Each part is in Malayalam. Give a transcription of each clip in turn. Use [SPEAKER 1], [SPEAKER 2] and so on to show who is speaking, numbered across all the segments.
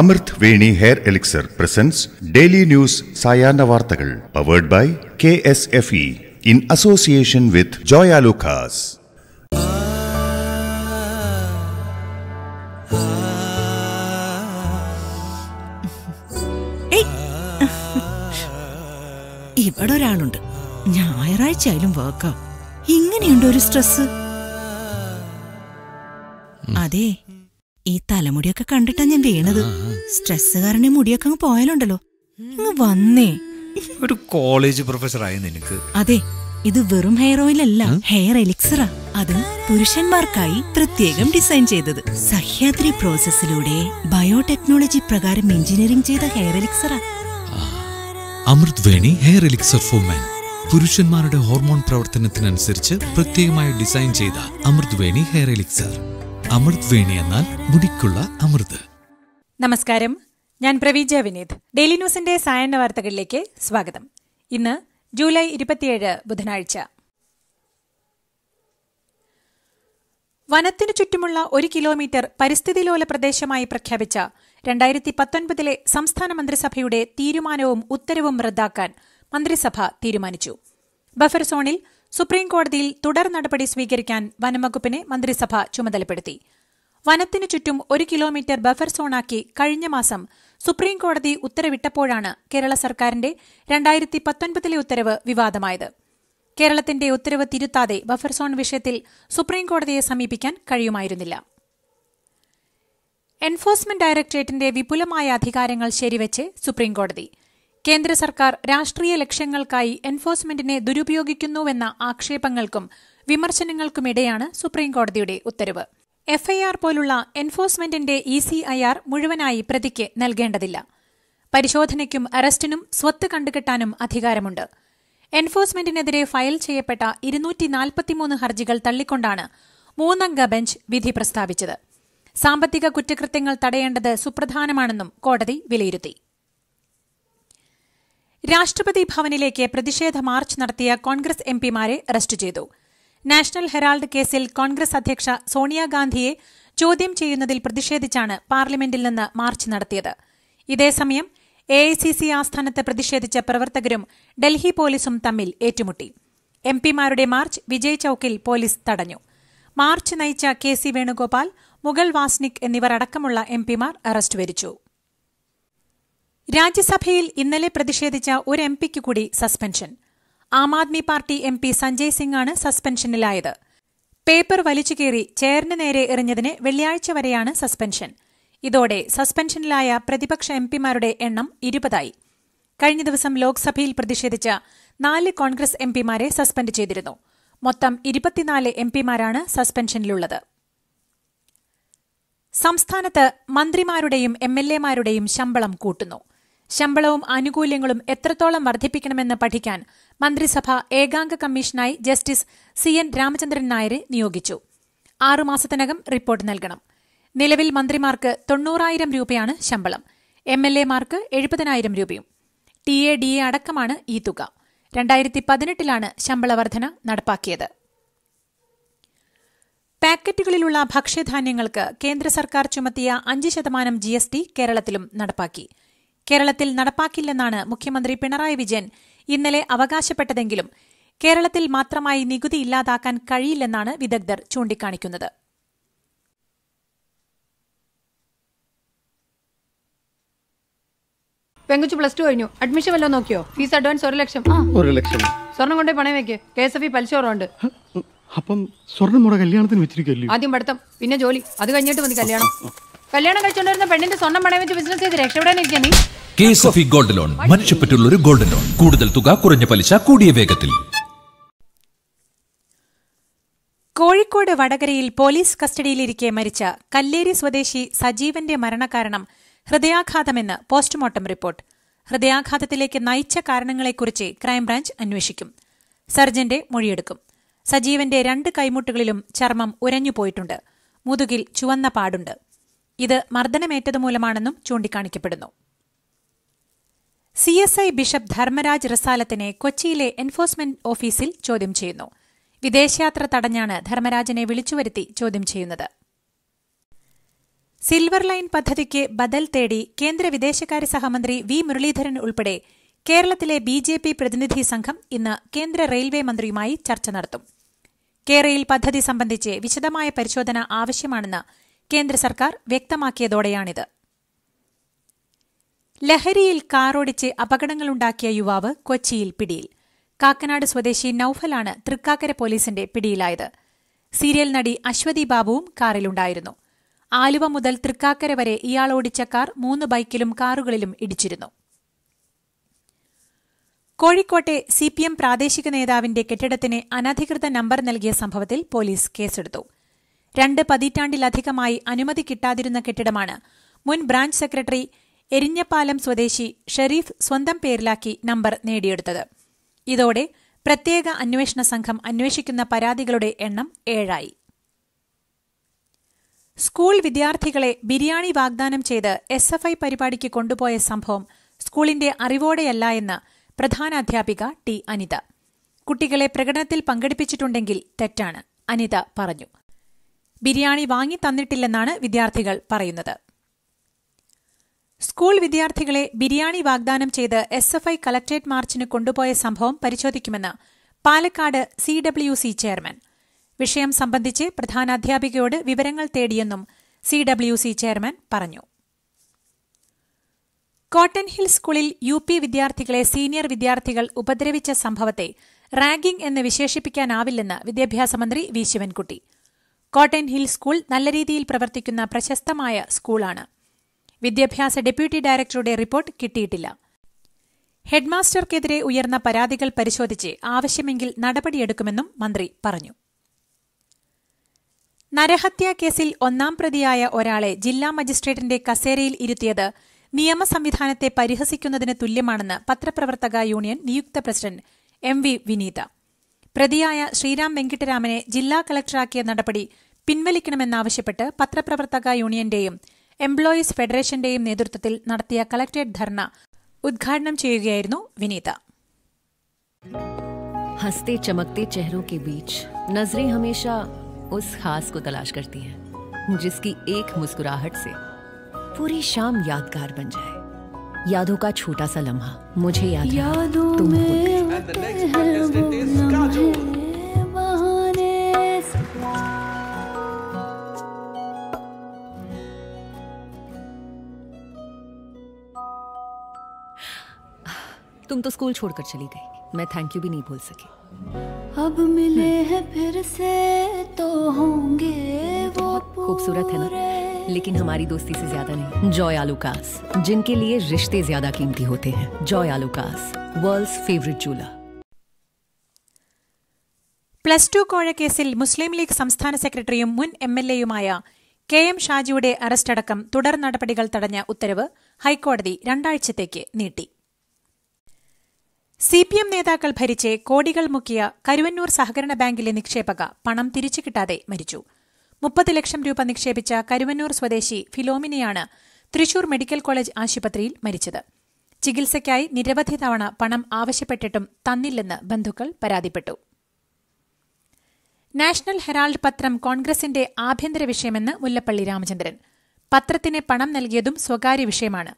[SPEAKER 1] അമൃത് Veni hair elixir presents daily news സായാഹ്ന വാർത്തകൾ powered by K S F E in association with Joyalukkas ഇവിടെ ഒരാളുണ്ട് ഞായറാഴ്ച ആയാലും വർക്കാ ഇങ്ങനെയുണ്ട് ഒരു സ്ട്രെസ് അതെ ഈ തലമുടിയൊക്കെ കണ്ടിട്ടാ ഞാൻ വീണത് സ്ട്രെസ് കാരണം മുടിയൊക്കെ അങ്ങ് പോയാലുണ്ടല്ലോ അങ്ങ് വന്നേ ഒരു കോളേജ് പ്രൊഫസർ ആയ നിനക്ക് അതെ ഇത് വെറും ഹെയർ ഓയിൽ അല്ല ഹെയർ എലിക്സറാ അത് പുരുഷന്മാർക്കായി പ്രത്യേകം ഡിസൈൻ ചെയ്തത് സഹ്യാദ്രി പ്രോസസ്സിലൂടെ ബയോടെക്നോളജി പ്രകാരം എഞ്ചിനീയറിംഗ് ചെയ്ത ഹെയർ എലിക്സറാ Amrut Veni hair elixir four മാൻ പുരുഷന്മാരുടെ ഹോർമോൺ പ്രവർത്തനത്തിനനുസരിച്ച് പ്രത്യേകമായി ഡിസൈൻ ചെയ്ത അമൃത് വേണി ഹെയർ എലിക്സർ അമൃത് വേണി എന്നാൽ മുടിക്കുള്ള അമൃത് നമസ്കാരം ഞാൻ പ്രവീജ വിനീത് ഡെയിലി ന്യൂസിന്റെ സായന്ന വാർത്തകളിലേക്ക് സ്വാഗതം ഇന്ന് ജൂലൈ ഇരുപത്തിയേഴ് ബുധനാഴ്ച വനത്തിനു ചുറ്റുമുള്ള ഒരു കിലോമീറ്റർ പരിസ്ഥിതി ലോല പ്രദേശമായി പ്രഖ്യാപിച്ച രണ്ടായിരത്തി പത്തൊൻപതിലെ സംസ്ഥാന മന്ത്രിസഭയുടെ തീരുമാനവും ഉത്തരവും റദ്ദാക്കാൻ മന്ത്രിസഭ തീരുമാനിച്ചു ബഫർ സോണിൽ സുപ്രീംകോടതിയിൽ തുടർ നടപടി സ്വീകരിക്കാൻ വനംവകുപ്പിനെ മന്ത്രിസഭ ചുമതലപ്പെടുത്തി വനത്തിനു ചുറ്റും ഒരു കിലോമീറ്റർ ബഫർ സോണാക്കി കഴിഞ്ഞ മാസം സുപ്രീംകോടതി ഉത്തരവിട്ടപ്പോഴാണ് കേരള സർക്കാരിന്റെ രണ്ടായിരത്തി പത്തൊൻപതിലെ ഉത്തരവ് വിവാദമായത് കേരളത്തിന്റെ ഉത്തരവ് തിരുത്താതെ ബഫർ സോൺ വിഷയത്തിൽ സുപ്രീംകോടതിയെ സമീപിക്കാൻ കഴിയുമായിരുന്നില്ല എൻഫോഴ്സ്മെന്റ് ഡയറക്ടറേറ്റിന്റെ വിപുലമായ അധികാരങ്ങൾ ശരിവച്ച് സുപ്രീംകോടതി കേന്ദ്ര സർക്കാർ രാഷ്ട്രീയ ലക്ഷ്യങ്ങൾക്കായി എൻഫോഴ്സ്മെന്റിനെ ദുരുപയോഗിക്കുന്നുവെന്ന ആക്ഷേപങ്ങൾക്കും വിമർശനങ്ങൾക്കുമിടെയാണ് സുപ്രീംകോടതിയുടെ ഉത്തരവ് എഫ്ഐആർ പോലുള്ള എൻഫോഴ്സ്മെന്റിന്റെ ഇ സി ഐ ആർ മുഴുവനായി പ്രതിക്ക് നൽകേണ്ടതില്ല പരിശോധനയ്ക്കും അറസ്റ്റിനും സ്വത്ത് കണ്ടുകെട്ടാനും അധികാരമുണ്ട് എൻഫോഴ്സ്മെന്റിനെതിരെ ഫയൽ ചെയ്യപ്പെട്ട ഇരുന്നൂറ്റി നാൽപ്പത്തിമൂന്ന് ഹർജികൾ തള്ളിക്കൊണ്ടാണ് മൂന്നംഗ ബെഞ്ച് വിധി പ്രസ്താവിച്ചത് സാമ്പത്തിക കുറ്റകൃത്യങ്ങൾ തടയേണ്ടത് സുപ്രധാനമാണെന്നും കോടതി വിലയിരുത്തി രാഷ്ട്രപതി ഭവനിലേക്ക് പ്രതിഷേധ മാർച്ച് നടത്തിയ കോൺഗ്രസ് എംപിമാരെ അറസ്റ്റ് ചെയ്തു നാഷണൽ ഹെറാൾഡ് കേസിൽ കോൺഗ്രസ് അധ്യക്ഷ സോണിയാഗാന്ധിയെ ചോദ്യം ചെയ്യുന്നതിൽ പ്രതിഷേധിച്ചാണ് പാർലമെന്റിൽ നിന്ന് മാർച്ച് നടത്തിയത് ഇതേസമയം എ ഐ സി സി ആസ്ഥാനത്ത് പ്രതിഷേധിച്ച പ്രവർത്തകരും ഡൽഹി പോലീസും തമ്മിൽ ഏറ്റുമുട്ടി എംപിമാരുടെ മാർച്ച് വിജയ് ചൌക്കിൽ പോലീസ് തടഞ്ഞു മാർച്ച് നയിച്ച കെ സി വേണുഗോപാൽ മുഗൾ വാസ്നിക് എന്നിവർ അടക്കമുള്ള എംപിമാർ അറസ്റ്റ് വരിച്ചു രാജ്യസഭയിൽ ഇന്നലെ പ്രതിഷേധിച്ച ഒരു എം പിക്ക് കൂടി suspension Aam Aadmi Party M P Sanjay ആണ് സസ്പെൻഷനിലായത് പേപ്പർ വലിച്ചുകേറി ചെയറിന് നേരെ എറിഞ്ഞതിന് വെള്ളിയാഴ്ച വരെയാണ് സസ്പെൻഷൻ ഇതോടെ സസ്പെൻഷനിലായ പ്രതിപക്ഷ എം പിമാരുടെ എണ്ണം ഇരുപതായി കഴിഞ്ഞ ദിവസം ലോക്സഭയിൽ പ്രതിഷേധിച്ച നാല് കോൺഗ്രസ് എം പിമാരെ സസ്പെൻഡ് ചെയ്തിരുന്നു മൊത്തം ഇരുപത്തിനാല് എം പിമാരാണ് സസ്പെൻഷനിലുള്ളത് സംസ്ഥാനത്ത് മന്ത്രിമാരുടെയും എം എൽ എമാരുടെയും ശമ്പളം കൂട്ടുന്നു ശമ്പളവും ആനുകൂല്യങ്ങളും എത്രത്തോളം വർദ്ധിപ്പിക്കണമെന്ന് പഠിക്കാൻ മന്ത്രിസഭ ഏകാംഗ കമ്മീഷനായി ജസ്റ്റിസ് സി എൻ രാമചന്ദ്രൻ നായരെ നിയോഗിച്ചു ആറുമാസത്തിനകം റിപ്പോർട്ട് നൽകണം നിലവിൽ മന്ത്രിമാർക്ക് തൊണ്ണൂറായിരം രൂപയാണ് ശമ്പളം എം എൽ എമാർക്ക് എഴുപതിനായിരം രൂപയും ടി എ ഡി എ അടക്കമാണ് ഈ തുക രണ്ടായിരത്തി പതിനെട്ടിലാണ് ശമ്പള വർധന നടപ്പാക്കിയത് പാക്കറ്റുകളിലുള്ള ഭക്ഷ്യധാന്യങ്ങൾക്ക് കേന്ദ്ര സർക്കാർ ചുമത്തിയ അഞ്ച് ശതമാനം ജി എസ് ടി കേരളത്തിലും നടപ്പാക്കി കേരളത്തിൽ നടപ്പാക്കില്ലെന്നാണ് മുഖ്യമന്ത്രി പിണറായി വിജയൻ ഇന്നലെ അവകാശപ്പെട്ടതെങ്കിലും കേരളത്തിൽ മാത്രമായി നികുതി ഇല്ലാതാക്കാൻ കഴിയില്ലെന്നാണ് വിദഗ്ധർ ചൂണ്ടിക്കാണിക്കുന്നത് പെങ്കുച്ചു പ്ലസ് ടു കഴിഞ്ഞു അഡ്മിഷൻ വല്ലതും നോക്കിയോ ഫീസ് അഡ്വാൻസ് ഒരു ലക്ഷം ഒരു ലക്ഷം സ്വർണം കൊണ്ടേ പണയം വെക്കേ K S F E e പലിശോറുണ്ട് അപ്പം സ്വർണം കല്യാണത്തിന് വെച്ചിരിക്കല്ലോ ആദ്യം പഠിത്തം പിന്നെ ജോലി അത് കഴിഞ്ഞിട്ട് മതി കല്യാണം കല്യാണം കഴിച്ചുകൊണ്ടിരുന്ന പെണ്ണിന്റെ സ്വർണ്ണം പണയം വെച്ച് ബിസിനസ് ചെയ്ത് രക്ഷപ്പെടാനിരിക്കാൻ നീ K S F gold loan മനുഷ്യപ്പറ്റുള്ള ഒരു ഗോൾഡ് ലോൺ കൂടുതൽ തുക കുറഞ്ഞ പലിശ കൂടിയ വേഗത്തിൽ കോഴിക്കോട് വടകരയിൽ പോലീസ് കസ്റ്റഡിയിലിരിക്കെ മരിച്ച കല്ലേരി സ്വദേശി സജീവന്റെ മരണകാരണം ഹൃദയാഘാതമെന്ന് പോസ്റ്റ്മോർട്ടം റിപ്പോർട്ട് ഹൃദയാഘാതത്തിലേക്ക് നയിച്ച കാരണങ്ങളെക്കുറിച്ച് ക്രൈംബ്രാഞ്ച് അന്വേഷിക്കും സർജന്റെ മൊഴിയെടുക്കും സജീവന്റെ രണ്ട് കൈമുട്ടുകളിലും ചർമ്മം ഉരഞ്ഞുപോയിട്ടുണ്ട് മുതുകിൽ ചുവന്ന പാടുണ്ട് ഇത് മർദ്ദനമേറ്റതുമൂലമാണെന്നും ചൂണ്ടിക്കാണിക്കപ്പെടുന്നു C S I bishop Dharmaraj റസാലത്തിനെ കൊച്ചിയിലെ എൻഫോഴ്സ്മെന്റ് ഓഫീസിൽ ചോദ്യം ചെയ്യുന്നു വിദേശയാത്ര തടഞ്ഞാണ് ധർമ്മരാജനെ വിളിച്ചുവരുത്തി ചോദ്യം ചെയ്യുന്നത് സിൽവർ ലൈൻ പദ്ധതിക്ക് ബദൽ തേടി കേന്ദ്ര വിദേശകാര്യ സഹമന്ത്രി വി മുരളീധരൻ ഉൾപ്പെടെ കേരളത്തിലെ ബി ജെ പി പ്രതിനിധി സംഘം ഇന്ന് കേന്ദ്ര റെയിൽവേ മന്ത്രിയുമായി ചർച്ച നടത്തും കേരയിൽ പദ്ധതി സംബന്ധിച്ച് വിശദമായ പരിശോധന ആവശ്യമാണെന്ന് കേന്ദ്ര സർക്കാർ വ്യക്തമാക്കിയതോടെയാണിത് ലഹരിയിൽ കാറോടിച്ച് അപകടങ്ങളുണ്ടാക്കിയ യുവാവ് കൊച്ചിയിൽ പിടിയിൽ കാക്കനാട് സ്വദേശി നൌഫലാണ് തൃക്കാക്കര പോലീസിന്റെ പിടിയിലായത് സീരിയൽ നടി അശ്വതി ബാബുവും കാറിലുണ്ടായിരുന്നു ആലുവ മുതൽ തൃക്കാക്കര വരെ ഇയാൾ ഓടിച്ച കാർ മൂന്ന് ബൈക്കിലും കാറുകളിലും ഇടിച്ചിരുന്നു കോഴിക്കോട്ടെ സിപിഎം പ്രാദേശിക നേതാവിന്റെ കെട്ടിടത്തിന് അനധികൃത നമ്പർ നൽകിയ സംഭവത്തിൽ പോലീസ് കേസെടുത്തു രണ്ട് പതിറ്റാണ്ടിലധികമായി അനുമതി കിട്ടാതിരുന്ന കെട്ടിടമാണ് മുൻ ബ്രാഞ്ച് സെക്രട്ടറി എരിഞ്ഞപ്പാലം സ്വദേശി ഷെരീഫ് സ്വന്തം പേരിലാക്കി നമ്പർ നേടിയെടുത്തത് ഇതോടെ പ്രത്യേക അന്വേഷണ സംഘം അന്വേഷിക്കുന്ന പരാതികളുടെ എണ്ണം ഏഴായി സ്കൂൾ വിദ്യാർത്ഥികളെ ബിരിയാണി വാഗ്ദാനം ചെയ്ത് എസ് എഫ് ഐ പരിപാടിക്ക് കൊണ്ടുപോയ സംഭവം സ്കൂളിന്റെ അറിവോടെയല്ല എന്ന് പ്രധാനാധ്യാപിക ടി അനിത കുട്ടികളെ പ്രകടനത്തിൽ പങ്കെടുപ്പിച്ചിട്ടുണ്ടെങ്കിൽ തെറ്റാണ് അനിത പറഞ്ഞു ബിരിയാണി വാങ്ങി തന്നിട്ടില്ലെന്നാണ് വിദ്യാർത്ഥികൾ പറയുന്നത് സ്കൂൾ വിദ്യാർത്ഥികളെ ബിരിയാണി വാഗ്ദാനം ചെയ്ത് എസ് എഫ് ഐ കലക്ട്രേറ്റ് മാർച്ചിന് കൊണ്ടുപോയ സംഭവം പരിശോധിക്കുമെന്ന് Palakkad C W C chairman വിഷയം സംബന്ധിച്ച് പ്രധാനാധ്യാപികയോട് വിവരങ്ങൾ തേടിയെന്നും സി ഡബ്ല്യു സി ചെയർമാൻ പറഞ്ഞു കോട്ടൺ ഹിൽ സ്കൂളിൽ യു പി വിദ്യാർത്ഥികളെ സീനിയർ വിദ്യാർത്ഥികൾ ഉപദ്രവിച്ച സംഭവത്തെ റാഗിംഗ് എന്ന് വിശേഷിപ്പിക്കാനാവില്ലെന്ന് വിദ്യാഭ്യാസ മന്ത്രി V Sivankutty Cotton Hill school നല്ല രീതിയിൽ പ്രവർത്തിക്കുന്ന പ്രശസ്തമായ സ്കൂളാണ് വിദ്യാഭ്യാസ ഡെപ്യൂട്ടി ഡയറക്ടറുടെ റിപ്പോർട്ട് കിട്ടിയിട്ടില്ല ഹെഡ്മാസ്റ്റർക്കെതിരെ ഉയർന്ന പരാതികൾ പരിശോധിച്ച് ആവശ്യമെങ്കിൽ നടപടിയെടുക്കുമെന്നും മന്ത്രി പറഞ്ഞു നരഹത്യാ കേസിൽ ഒന്നാം പ്രതിയായ ഒരാളെ ജില്ലാ മജിസ്ട്രേറ്റിന്റെ കസേരയിൽ ഇരുത്തിയത് നിയമ സംവിധാനത്തെ പരിഹസിക്കുന്നതിന് തുല്യമാണെന്ന് പത്രപ്രവർത്തക യൂണിയൻ നിയുക്ത പ്രസിഡന്റ് എം വി വിനീത പ്രദയായ ശ്രീരാം வெங்கിട്ടരാമനെ ജില്ലാ കളക്ടറാക്കിയ നടപടി പിൻവലിക്കണമെന്നാവശ്യപ്പെട്ട് പത്രപ്രവർത്തക യൂണിയന്റെയും എംപ്ലോയീസ് ഫെഡറേഷന്റെയും നേതൃത്വത്തിൽ നടത്തിയ കളക്ടേഡ് ധർണ ഉദ്ഘാടനം ചെയ്യുകയായിരുന്നു വിനീത. हस्ते चमकती चेहरों के बीच नजरें हमेशा उस खास को तलाश करती हैं जिसकी एक मुस्कुराहट से पूरी शाम यादगार बन जाती है। यादों का छोटा सा लम्हा मुझे याद यादों में तुम तो स्कूल छोड़कर चली गई मैं थैंक यू भी नहीं बोल सकी अब मिले हैं फिर से तो होंगे वो खूबसूरत है ना लेकिन हमारी दोस्ती से ज्यादा नहीं जॉय आलूकास जिनके लिए रिश्ते ज्यादा कीमती होते हैं जॉय आलूकास वर्ल्ड फेवरेट चूला പ്ലസ് ടു കോഴക്കേസിൽ മുസ്ലിം ലീഗ് സംസ്ഥാന സെക്രട്ടറിയും മുൻ എം എൽ എയുമായ കെ എം ഷാജിയുടെ അറസ്റ്റടക്കം തുടർ നടപടികൾ തടഞ്ഞ ഉത്തരവ് ഹൈക്കോടതി രണ്ടാഴ്ചത്തേക്ക് നീട്ടി സി പി എം നേതാക്കൾ ഭരിച്ച് കോടികൾ മുക്കിയ കരുവന്നൂർ സഹകരണ ബാങ്കിലെ നിക്ഷേപക പണം തിരിച്ചു കിട്ടാതെ മരിച്ചു മുപ്പത് ലക്ഷം രൂപ നിക്ഷേപിച്ച കരുവന്നൂർ സ്വദേശി ഫിലോമിനയാണ് തൃശൂർ മെഡിക്കൽ കോളേജ് ആശുപത്രിയിൽ മരിച്ചത് ചികിത്സയ്ക്കായി നിരവധി തവണ പണം ആവശ്യപ്പെട്ടിട്ടും തന്നില്ലെന്ന് ബന്ധുക്കൾ പരാതിപ്പെട്ടു നാഷണൽ ഹെറാൾഡ് പത്രം കോൺഗ്രസിന്റെ ആഭ്യന്തര വിഷയമെന്ന് മുല്ലപ്പള്ളി രാമചന്ദ്രൻ പത്രത്തിന് പണം നൽകിയതും സ്വകാര്യ വിഷയമാണ്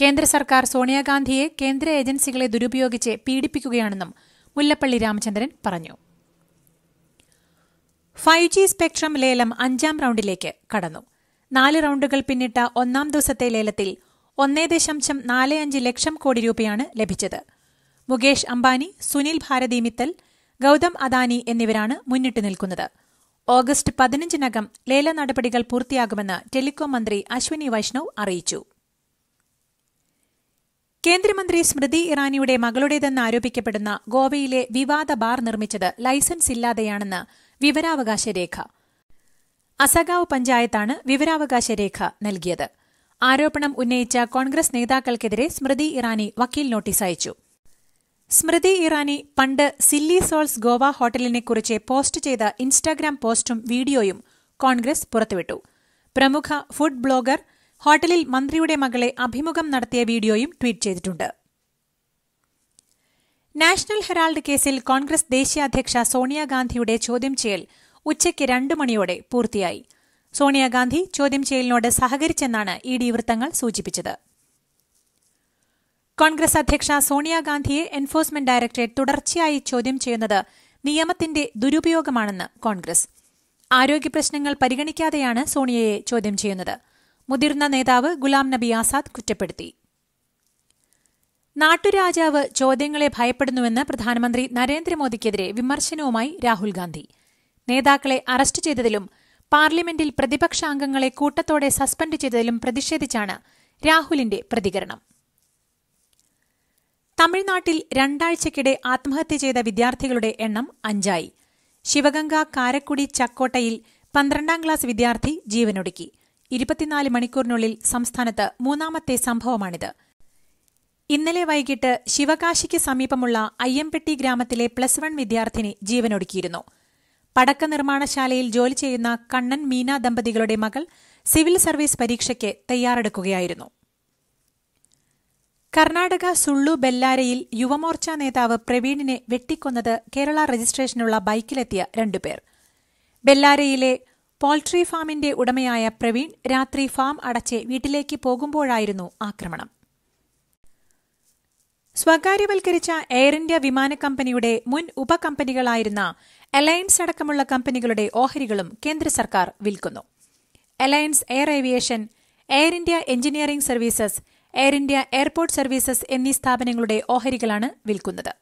[SPEAKER 1] കേന്ദ്ര സർക്കാർ സോണിയാഗാന്ധിയെ കേന്ദ്ര ഏജൻസികളെ ദുരുപയോഗിച്ച് പീഡിപ്പിക്കുകയാണെന്നും മുല്ലപ്പള്ളി രാമചന്ദ്രൻ പറഞ്ഞു ഫൈവ് ജി സ്പെക്ട്രം ലേലം അഞ്ചാം റൌണ്ടിലേക്ക് കടന്നു നാല് റൌണ്ടുകൾ പിന്നിട്ട ഒന്നാം ദിവസത്തെ ലേലത്തിൽ ഒന്നേ ദശാംശം നാല് അഞ്ച് ലക്ഷം കോടി രൂപയാണ് ലഭിച്ചത് മുകേഷ് അംബാനി സുനിൽ ഭാരതി മിത്തൽ ഗൌതം അദാനി എന്നിവരാണ് മുന്നിട്ട് നിൽക്കുന്നത് ഓഗസ്റ്റ് പതിനഞ്ചിനകം ലേല നടപടികൾ പൂർത്തിയാകുമെന്ന് ടെലികോം മന്ത്രി അശ്വിനി വൈഷ്ണവ് അറിയിച്ചു കേന്ദ്രമന്ത്രി സ്മൃതി ഇറാനിയുടെ മകളുടേതെന്ന് ആരോപിക്കപ്പെടുന്ന ഗോവയിലെ വിവാദ ബാർ നിർമ്മിച്ചത് ലൈസൻസ് ഇല്ലാതെയാണെന്ന് വിവരാവകാശ രേഖ അസഗാവ് പഞ്ചായത്താണ് വിവരാവകാശ രേഖ നൽകിയത് ആരോപണം ഉന്നയിച്ച കോൺഗ്രസ് നേതാക്കൾക്കെതിരെ സ്മൃതി ഇറാനി വക്കീൽ നോട്ടീസ് അയച്ചു സ്മൃതി ഇറാനി പണ്ട് സില്ലി സോൾസ് ഗോവ ഹോട്ടലിനെക്കുറിച്ച് പോസ്റ്റ് ചെയ്ത ഇൻസ്റ്റാഗ്രാം പോസ്റ്റും വീഡിയോയും കോൺഗ്രസ് പുറത്തുവിട്ടു പ്രമുഖ ഫുഡ് ബ്ലോഗർ ഹോട്ടലിൽ മന്ത്രിയുടെ മകളെ അഭിമുഖം നടത്തിയ വീഡിയോയും ട്വീറ്റ് ചെയ്തിട്ടുണ്ട് നാഷണൽ ഹെറാൾഡ് കേസിൽ കോൺഗ്രസ് ദേശീയ അധ്യക്ഷ സോണിയാഗാന്ധിയുടെ ചോദ്യം ചെയ്യൽ ഉച്ചയ്ക്ക് രണ്ട് മണിയോടെ പൂർത്തിയായി സോണിയാഗാന്ധി ചോദ്യം ചെയ്യലിനോട് സഹകരിച്ചെന്നാണ് ഇ ഡി വൃത്തങ്ങൾ സൂചിപ്പിച്ചത് കോൺഗ്രസ് അധ്യക്ഷ സോണിയാഗാന്ധിയെ എൻഫോഴ്സ്മെന്റ് ഡയറക്ടറേറ്റ് തുടർച്ചയായി ചോദ്യം ചെയ്യുന്നത് നിയമത്തിന്റെ ദുരുപയോഗമാണെന്ന് കോൺഗ്രസ് ആരോഗ്യ പ്രശ്നങ്ങൾ പരിഗണിക്കാതെയാണ് സോണിയയെ ചോദ്യം ചെയ്യുന്നത് മുതിർന്ന നേതാവ് ഗുലാം നബി ആസാദ് കുറ്റപ്പെടുത്തി നാട്ടുരാജാവ് ചോദ്യങ്ങളെ ഭയപ്പെടുന്നുവെന്ന് പ്രധാനമന്ത്രി നരേന്ദ്രമോദിക്കെതിരെ വിമർശനവുമായി രാഹുൽ ഗാന്ധി നേതാക്കളെ അറസ്റ്റ് ചെയ്തതിലും പാർലമെന്റിൽ പ്രതിപക്ഷാംഗങ്ങളെ കൂട്ടത്തോടെ സസ്പെൻഡ് ചെയ്തതിലും പ്രതിഷേധിച്ചാണ് രാഹുലിന്റെ പ്രതികരണം തമിഴ്നാട്ടിൽ രണ്ടാഴ്ചയ്ക്കിടെ ആത്മഹത്യ ചെയ്ത വിദ്യാർത്ഥികളുടെ എണ്ണം അഞ്ചായി ശിവഗംഗ കാരക്കുടി ചക്കോട്ടയിൽ പന്ത്രണ്ടാം ക്ലാസ് വിദ്യാർത്ഥി ജീവനൊടുക്കി ഇരുപത്തിനാല് മണിക്കൂറിനുള്ളിൽ സംസ്ഥാനത്ത് മൂന്നാമത്തെ സംഭവമാണിത് ഇന്നലെ വൈകിട്ട് ശിവകാശിക്ക് സമീപമുള്ള അയ്യംപെട്ടി ഗ്രാമത്തിലെ പ്ലസ് വൺ വിദ്യാർത്ഥിനി ജീവനൊടുക്കിയിരുന്നു പടക്ക നിർമ്മാണശാലയിൽ ജോലി ചെയ്യുന്ന കണ്ണൻ മീന ദമ്പതികളുടെ മകൾ സിവിൽ സർവീസ് പരീക്ഷയ്ക്ക് തയ്യാറെടുക്കുകയായിരുന്നു കർണാടക സുള്ളു ബെല്ലാരയിൽ യുവമോർച്ച നേതാവ് പ്രവീണിനെ വെട്ടിക്കൊന്നത് കേരള രജിസ്ട്രേഷനുള്ള ബൈക്കിലെത്തിയ രണ്ടുപേർ ബെല്ലാരയിലെ പോൾട്രി ഫാമിന്റെ ഉടമയായ പ്രവീൺ രാത്രി ഫാം അടച്ച് വീട്ടിലേക്ക് പോകുമ്പോഴായിരുന്നു ആക്രമണം സ്വകാര്യവൽക്കരിച്ച എയർ ഇന്ത്യ വിമാന കമ്പനിയുടെ മുൻ ഉപകമ്പനികളായിരുന്ന അലയൻസ് അടക്കമുള്ള കമ്പനികളുടെ ഓഹരികളും കേന്ദ്ര സർക്കാർ വിൽക്കുന്നു Alliance Air Aviation Air India Engineering Services Air India Airport Services എന്നീ സ്ഥാപനങ്ങളുടെ ഓഹരികളാണ് വിൽക്കുന്നത്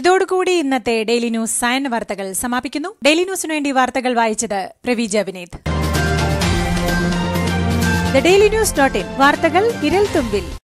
[SPEAKER 1] ഇതോടുകൂടി ഇന്നത്തെ ഡെയിലി ന്യൂസ് സയൻ വാർത്തകൾ സമാപിക്കുന്നു ഡെയിലി ന്യൂസിനു വേണ്ടി വാർത്തകൾ വായിച്ചത് Praveeja Vineeth the Daily News dot in വാർത്തകൾ വിരൽ തുമ്പിൽ